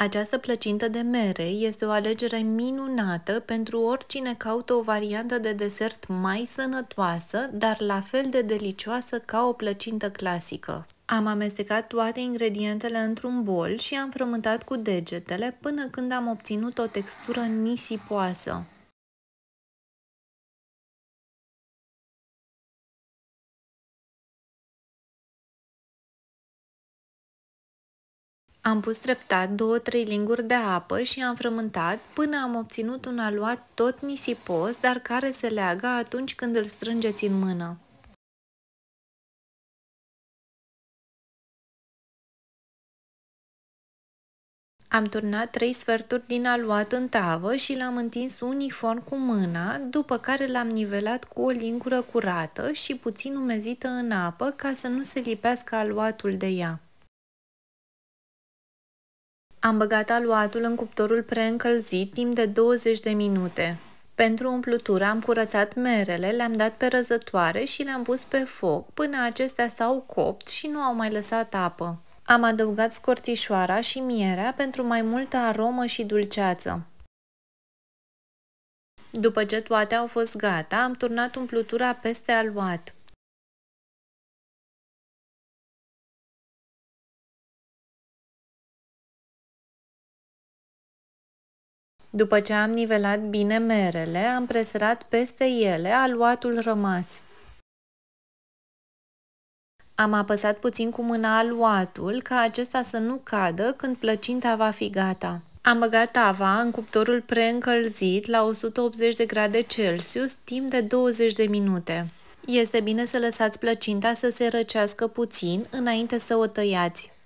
Această plăcintă de mere este o alegere minunată pentru oricine caută o variantă de desert mai sănătoasă, dar la fel de delicioasă ca o plăcintă clasică. Am amestecat toate ingredientele într-un bol și am frământat cu degetele până când am obținut o textură nisipoasă. Am pus treptat două-trei linguri de apă și am frământat până am obținut un aluat tot nisipos, dar care se leagă atunci când îl strângeți în mână. Am turnat trei sferturi din aluat în tavă și l-am întins uniform cu mâna, după care l-am nivelat cu o lingură curată și puțin umezită în apă ca să nu se lipească aluatul de ea. Am băgat aluatul în cuptorul preîncălzit timp de 20 de minute. Pentru umplutură am curățat merele, le-am dat pe răzătoare și le-am pus pe foc până acestea s-au copt și nu au mai lăsat apă. Am adăugat scorțișoara și mierea pentru mai multă aromă și dulceață. După ce toate au fost gata, am turnat umplutura peste aluat. După ce am nivelat bine merele, am presărat peste ele aluatul rămas. Am apăsat puțin cu mâna aluatul ca acesta să nu cadă când plăcinta va fi gata. Am băgat tava în cuptorul preîncălzit la 180 de grade Celsius timp de 20 de minute. Este bine să lăsați plăcinta să se răcească puțin înainte să o tăiați.